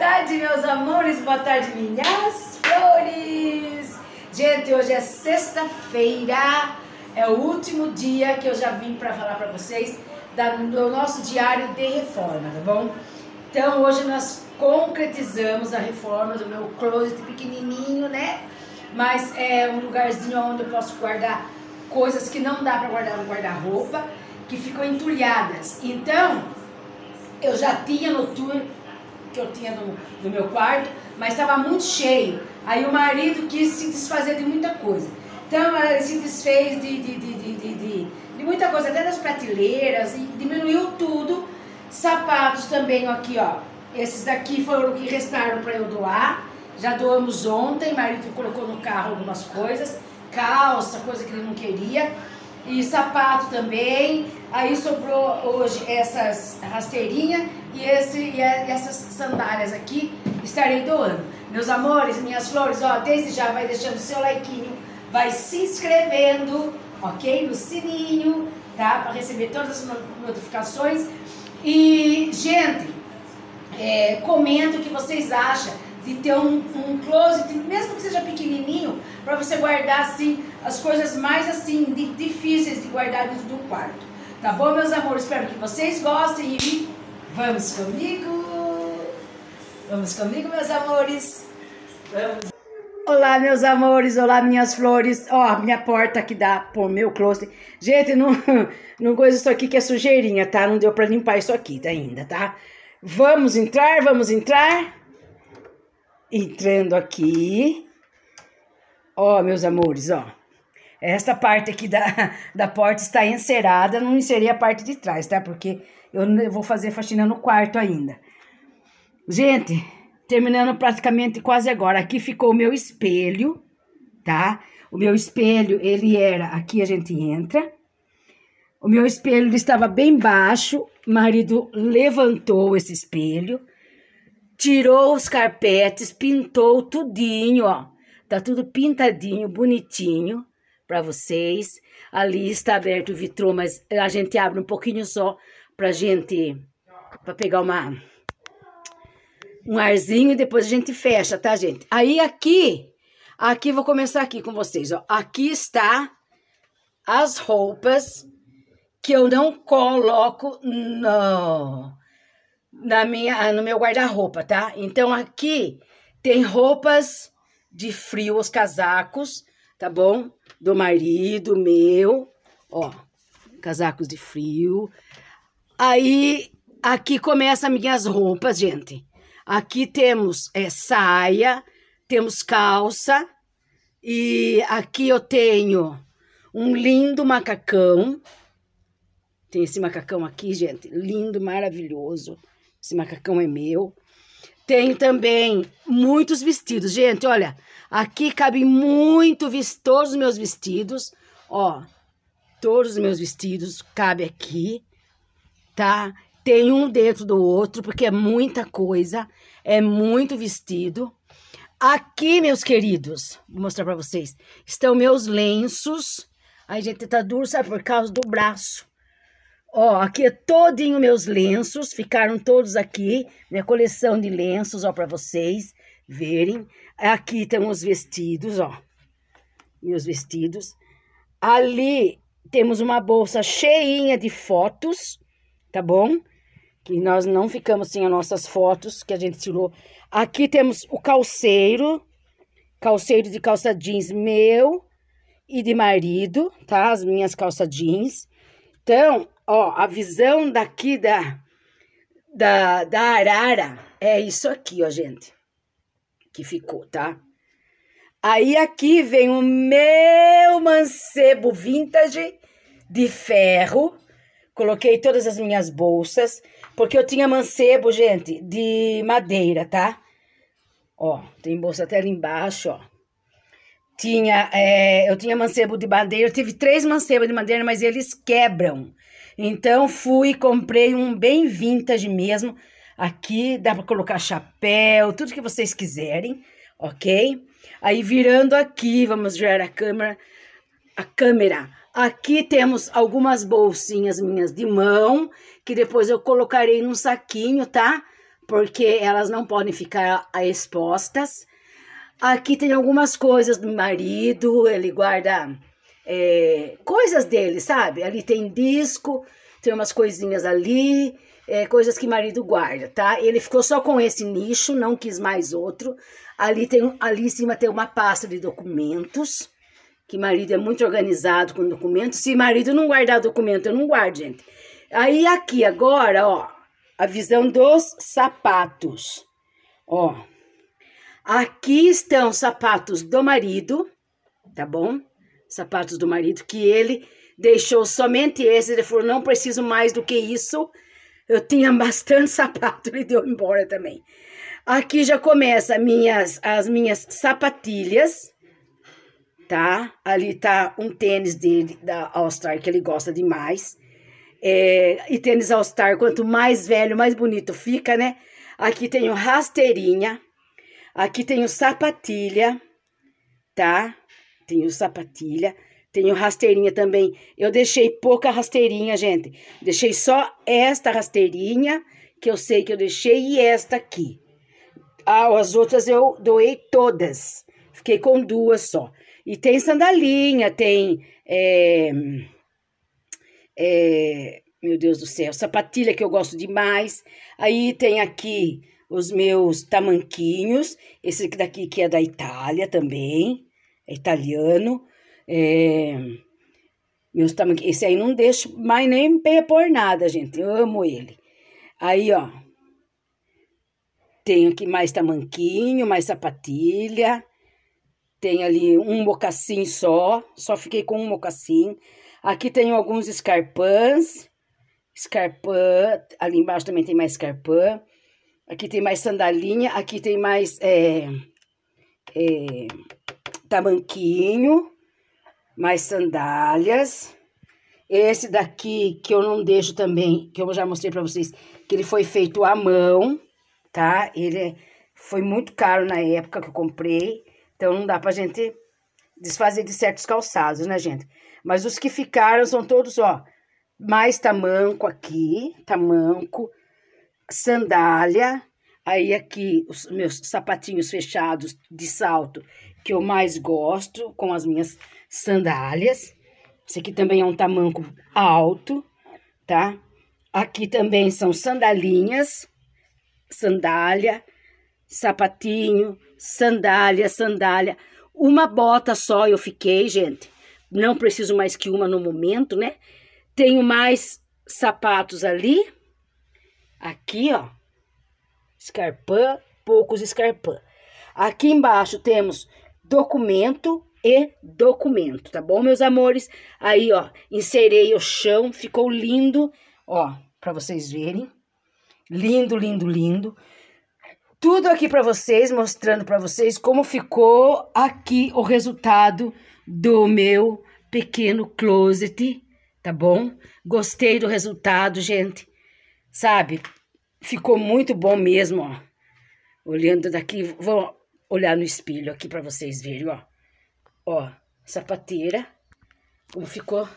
tarde, meus amores, boa tarde, minhas flores. Gente, hoje é sexta-feira, é o último dia que eu já vim para falar para vocês do nosso diário de reforma, tá bom? Então, hoje nós concretizamos a reforma do meu closet pequenininho, né? Mas é um lugarzinho onde eu posso guardar coisas que não dá para guardar no guarda-roupa, que ficam entulhadas. Então, eu já tinha no tour que eu tinha no, no meu quarto, mas estava muito cheio. Aí o marido quis se desfazer de muita coisa. Então ele eh, se desfez de, de, de, de, de muita coisa, até das prateleiras, e diminuiu tudo. Sapatos também aqui, ó. Esses daqui foram o que restaram para eu doar. Já doamos ontem, marido colocou no carro algumas coisas, calça, coisa que ele não queria, e sapato também. Aí sobrou hoje essas rasteirinhas e, esse, e é, essas sandálias aqui estarei doando. Meus amores, minhas flores, ó, desde já vai deixando seu like, vai se inscrevendo, ok? No sininho, tá? Para receber todas as notificações. E, gente, é, comenta o que vocês acham de ter um, um closet, mesmo que seja pequenininho, para você guardar assim as coisas mais assim difíceis de guardar dentro do quarto. Tá bom, meus amores? Espero que vocês gostem e Vamos comigo? Vamos comigo, meus amores? Vamos. Olá, meus amores, olá, minhas flores. Ó, minha porta aqui dá pô, meu closet. Gente, não, não coisa isso aqui que é sujeirinha, tá? Não deu pra limpar isso aqui ainda, tá? Vamos entrar, vamos entrar. Entrando aqui. Ó, meus amores, ó. Esta parte aqui da, da porta está encerada, não inserei a parte de trás, tá? Porque eu vou fazer faxina no quarto ainda. Gente, terminando praticamente quase agora. Aqui ficou o meu espelho, tá? O meu espelho, ele era... Aqui a gente entra. O meu espelho ele estava bem baixo. Marido levantou esse espelho. Tirou os carpetes, pintou tudinho, ó. Tá tudo pintadinho, bonitinho para vocês. Ali está aberto o vitrô, mas a gente abre um pouquinho só pra gente, pra pegar uma, um arzinho e depois a gente fecha, tá, gente? Aí aqui, aqui vou começar aqui com vocês, ó. Aqui está as roupas que eu não coloco no, na minha, no meu guarda-roupa, tá? Então aqui tem roupas de frio, os casacos, tá bom? Do marido, meu, ó, casacos de frio. Aí, aqui começa minhas roupas, gente. Aqui temos é, saia, temos calça, e aqui eu tenho um lindo macacão. Tem esse macacão aqui, gente, lindo, maravilhoso. Esse macacão é meu. Tem também muitos vestidos. Gente, olha, aqui cabe muito todos os meus vestidos. Ó, todos os meus vestidos cabe aqui tá? Tem um dentro do outro, porque é muita coisa, é muito vestido. Aqui, meus queridos, vou mostrar para vocês, estão meus lenços. A gente tá duro, sabe, por causa do braço. Ó, aqui é todinho meus lenços, ficaram todos aqui, minha coleção de lenços, ó, para vocês verem. Aqui estão os vestidos, ó, meus vestidos. Ali temos uma bolsa cheinha de fotos, tá bom? Que nós não ficamos sem as nossas fotos que a gente tirou. Aqui temos o calceiro, calceiro de calça jeans meu e de marido, tá? As minhas calça jeans. Então, ó, a visão daqui da, da, da arara é isso aqui, ó, gente. Que ficou, tá? Aí aqui vem o meu mancebo vintage de ferro, Coloquei todas as minhas bolsas, porque eu tinha mancebo, gente, de madeira, tá? Ó, tem bolsa até ali embaixo, ó. Tinha, é, eu tinha mancebo de madeira, eu tive três mancebos de madeira, mas eles quebram. Então, fui e comprei um bem vintage mesmo. Aqui dá para colocar chapéu, tudo que vocês quiserem, ok? Aí, virando aqui, vamos virar a câmera. A câmera. Aqui temos algumas bolsinhas minhas de mão, que depois eu colocarei num saquinho, tá? Porque elas não podem ficar expostas. Aqui tem algumas coisas do marido, ele guarda é, coisas dele, sabe? Ali tem disco, tem umas coisinhas ali, é, coisas que marido guarda, tá? Ele ficou só com esse nicho, não quis mais outro. Ali, tem, ali em cima tem uma pasta de documentos que marido é muito organizado com documento. Se marido não guardar documento, eu não guardo, gente. Aí aqui agora, ó, a visão dos sapatos. Ó, aqui estão sapatos do marido, tá bom? Sapatos do marido que ele deixou somente esse. Ele falou: não preciso mais do que isso. Eu tinha bastante sapato, ele deu embora também. Aqui já começa minhas, as minhas sapatilhas tá? Ali tá um tênis dele, da All Star, que ele gosta demais. É, e tênis All Star, quanto mais velho, mais bonito fica, né? Aqui tem o rasteirinha. Aqui tem o sapatilha, tá? Tem o sapatilha. tem o rasteirinha também. Eu deixei pouca rasteirinha, gente. Deixei só esta rasteirinha, que eu sei que eu deixei, e esta aqui. Ah, as outras eu doei todas. Fiquei com duas só. E tem sandalinha, tem. É, é, meu Deus do céu, sapatilha que eu gosto demais. Aí tem aqui os meus tamanquinhos. Esse daqui que é da Itália também, é italiano. É, meus tamanquinhos. Esse aí não deixo mais nem pôr por nada, gente. Eu amo ele. Aí, ó. Tenho aqui mais tamanquinho, mais sapatilha. Tem ali um mocassim só, só fiquei com um mocassim. Aqui tem alguns escarpãs, escarpã, ali embaixo também tem mais escarpã. Aqui tem mais sandalinha, aqui tem mais é, é, tamanquinho, mais sandálias. Esse daqui que eu não deixo também, que eu já mostrei pra vocês, que ele foi feito à mão, tá? Ele é, foi muito caro na época que eu comprei. Então não dá para a gente desfazer de certos calçados, né, gente? Mas os que ficaram são todos, ó, mais tamanco aqui, tamanco, sandália, aí aqui os meus sapatinhos fechados de salto, que eu mais gosto, com as minhas sandálias. Esse aqui também é um tamanco alto, tá? Aqui também são sandalinhas, sandália, sapatinho, sandália, sandália. Uma bota só eu fiquei, gente. Não preciso mais que uma no momento, né? Tenho mais sapatos ali. Aqui, ó. Escarpã, poucos escarpã. Aqui embaixo temos documento e documento, tá bom, meus amores? Aí, ó, inserei o chão, ficou lindo, ó, para vocês verem. Lindo, lindo, lindo tudo aqui para vocês, mostrando para vocês como ficou aqui o resultado do meu pequeno closet, tá bom? Gostei do resultado, gente. Sabe? Ficou muito bom mesmo, ó. Olhando daqui, vou olhar no espelho aqui para vocês verem, ó. Ó, sapateira, como ficou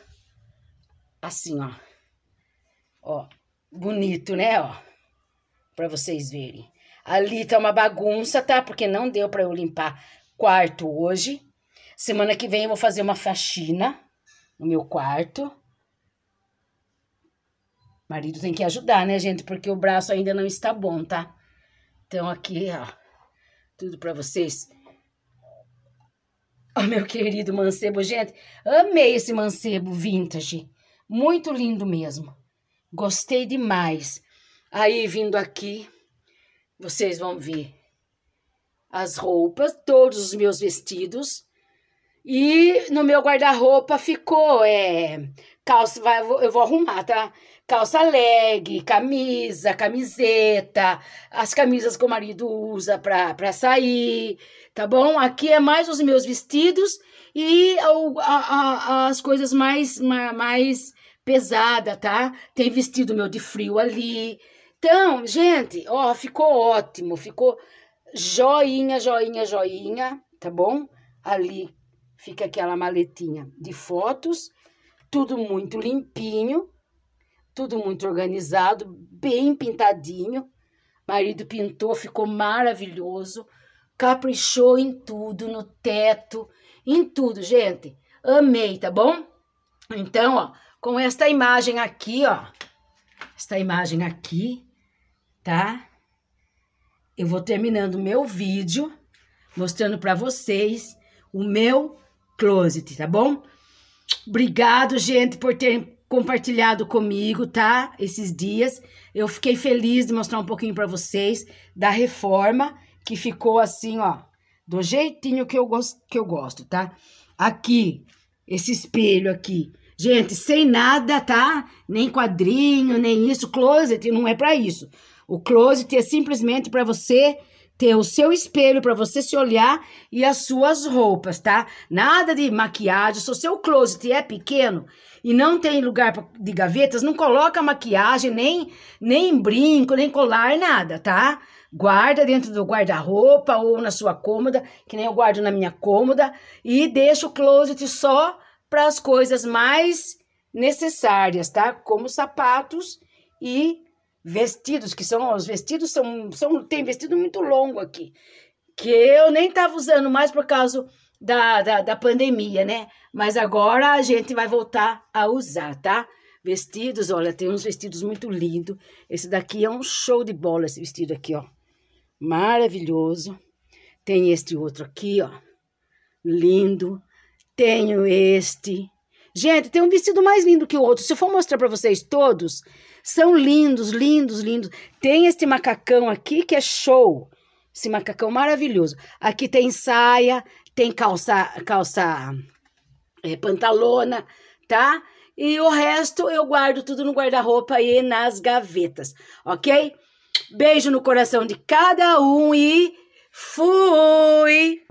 assim, ó. Ó, bonito, né, ó? Para vocês verem. Ali tá uma bagunça, tá? Porque não deu para eu limpar quarto hoje. Semana que vem eu vou fazer uma faxina no meu quarto. Marido tem que ajudar, né, gente? Porque o braço ainda não está bom, tá? Então aqui, ó, tudo para vocês. Ó, meu querido mancebo, gente, amei esse mancebo vintage. Muito lindo mesmo. Gostei demais. Aí vindo aqui, vocês vão ver as roupas, todos os meus vestidos. E no meu guarda-roupa ficou é, calça, vai, eu vou arrumar, tá? Calça leg, camisa, camiseta, as camisas que o marido usa pra, pra sair, tá bom? Aqui é mais os meus vestidos e a, a, as coisas mais, mais pesada, tá? Tem vestido meu de frio ali, então, gente, ó, ficou ótimo, ficou joinha, joinha, joinha, tá bom? Ali fica aquela maletinha de fotos, tudo muito limpinho, tudo muito organizado, bem pintadinho. Marido pintou, ficou maravilhoso, caprichou em tudo, no teto, em tudo, gente. Amei, tá bom? Então, ó, com esta imagem aqui, ó, esta imagem aqui, tá? Eu vou terminando meu vídeo mostrando para vocês o meu closet, tá bom? Obrigado, gente, por ter compartilhado comigo, tá? Esses dias. Eu fiquei feliz de mostrar um pouquinho para vocês da reforma que ficou assim, ó, do jeitinho que eu gosto, que eu gosto, tá? Aqui, esse espelho aqui. Gente, sem nada, tá? Nem quadrinho, nem isso, closet, não é para isso. O closet é simplesmente para você ter o seu espelho para você se olhar e as suas roupas, tá? Nada de maquiagem. Se o seu closet é pequeno e não tem lugar de gavetas, não coloca maquiagem, nem, nem brinco, nem colar, nada, tá? Guarda dentro do guarda-roupa ou na sua cômoda, que nem eu guardo na minha cômoda, e deixa o closet só para as coisas mais necessárias, tá? Como sapatos e vestidos, que são os vestidos são, são tem vestido muito longo aqui, que eu nem estava usando mais por causa da, da, da, pandemia, né? Mas agora a gente vai voltar a usar, tá? Vestidos, olha, tem uns vestidos muito lindos. Esse daqui é um show de bola, esse vestido aqui, ó. Maravilhoso. Tem este outro aqui, ó. Lindo. Tenho este. Gente, tem um vestido mais lindo que o outro. Se eu for mostrar para vocês todos, são lindos, lindos, lindos. Tem este macacão aqui que é show. Esse macacão maravilhoso. Aqui tem saia, tem calça, calça é, pantalona, tá? E o resto eu guardo tudo no guarda-roupa e nas gavetas, ok? Beijo no coração de cada um e fui!